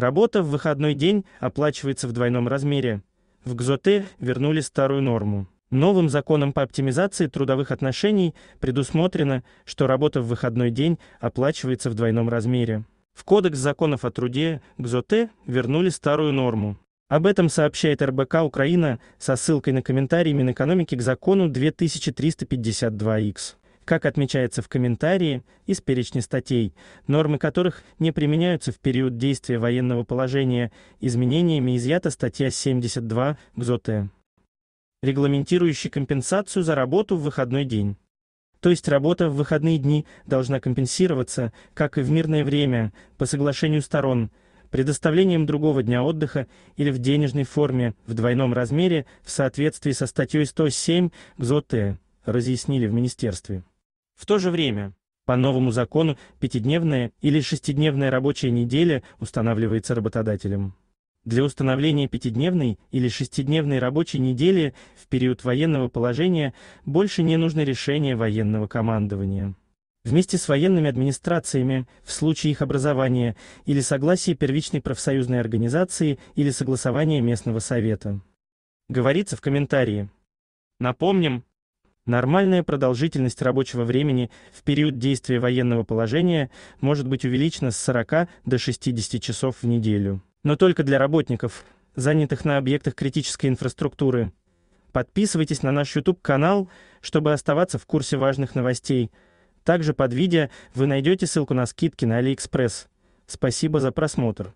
Работа в выходной день оплачивается в двойном размере. В ГЗОТЕ вернули старую норму. Новым законом по оптимизации трудовых отношений предусмотрено, что работа в выходной день оплачивается в двойном размере. В Кодекс законов о труде ГЗОТЕ вернули старую норму. Об этом сообщает РБК Украина со ссылкой на комментарий Минэкономики к закону 2352Х. Как отмечается в комментарии из перечня статей, нормы которых не применяются в период действия военного положения, изменениями изъята статья 72 ГЗОТ, регламентирующая компенсацию за работу в выходной день. То есть работа в выходные дни должна компенсироваться, как и в мирное время, по соглашению сторон, предоставлением другого дня отдыха или в денежной форме в двойном размере в соответствии со статьей 107 ГЗОТ, разъяснили в министерстве. В то же время, по новому закону, пятидневная или шестидневная рабочая неделя устанавливается работодателем. Для установления пятидневной или шестидневной рабочей недели в период военного положения больше не нужно решение военного командования. Вместе с военными администрациями, в случае их образования или согласия первичной профсоюзной организации или согласования местного совета. Говорится в комментарии. Напомним, Нормальная продолжительность рабочего времени в период действия военного положения может быть увеличена с 40 до 60 часов в неделю. Но только для работников, занятых на объектах критической инфраструктуры. Подписывайтесь на наш YouTube-канал, чтобы оставаться в курсе важных новостей. Также под видео вы найдете ссылку на скидки на AliExpress. Спасибо за просмотр.